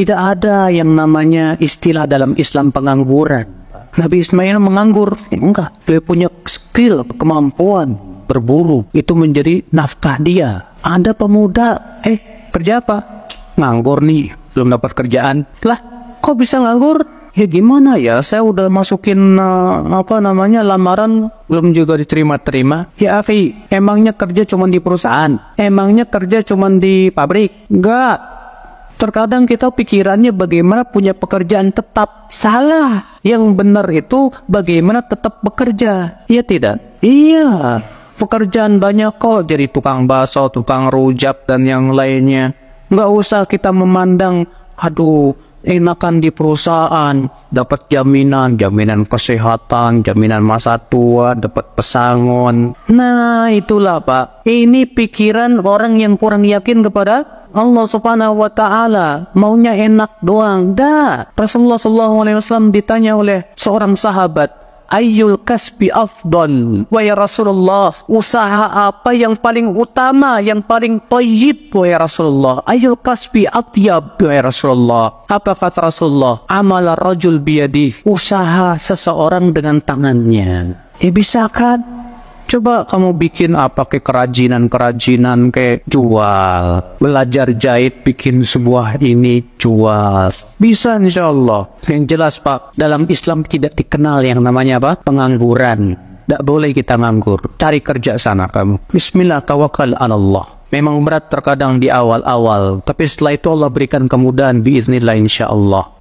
tidak ada yang namanya istilah dalam Islam pengangguran. Nabi Ismail menganggur, enggak. Dia punya skill, kemampuan berburu. Itu menjadi nafkah dia. Ada pemuda, eh kerja apa? Nganggur nih, belum dapat kerjaan. Lah, kok bisa nganggur? ya gimana ya saya udah masukin uh, apa namanya lamaran belum juga diterima-terima ya Afi emangnya kerja cuma di perusahaan emangnya kerja cuma di pabrik enggak Terkadang kita pikirannya bagaimana punya pekerjaan tetap salah. Yang benar itu bagaimana tetap bekerja. Iya tidak? Iya. Pekerjaan banyak kok jadi tukang baso tukang rujak dan yang lainnya. Nggak usah kita memandang, aduh enakan di perusahaan, dapat jaminan, jaminan kesehatan, jaminan masa tua, dapat pesangon. Nah, itulah Pak. Ini pikiran orang yang kurang yakin kepada Allah Subhanahu wa taala maunya enak doang. Dah. Rasulullah sallallahu alaihi wasallam ditanya oleh seorang sahabat, ayyul kasbi Wa wahai Rasulullah usaha apa yang paling utama yang paling wa wahai Rasulullah ayyul kasbi atyab wahai Rasulullah apa kata Rasulullah "Amal rajul biyadi usaha seseorang dengan tangannya ya eh, bisa kan Coba kamu bikin apa ke kerajinan-kerajinan kayak jual, belajar jahit bikin sebuah ini jual. Bisa insya Allah. Yang jelas Pak, dalam Islam tidak dikenal yang namanya apa? Pengangguran. Tidak boleh kita nganggur. Cari kerja sana kamu. Bismillah tawakal Allah. Memang berat terkadang di awal-awal, tapi setelah itu Allah berikan kemudahan biiznillah insya Allah.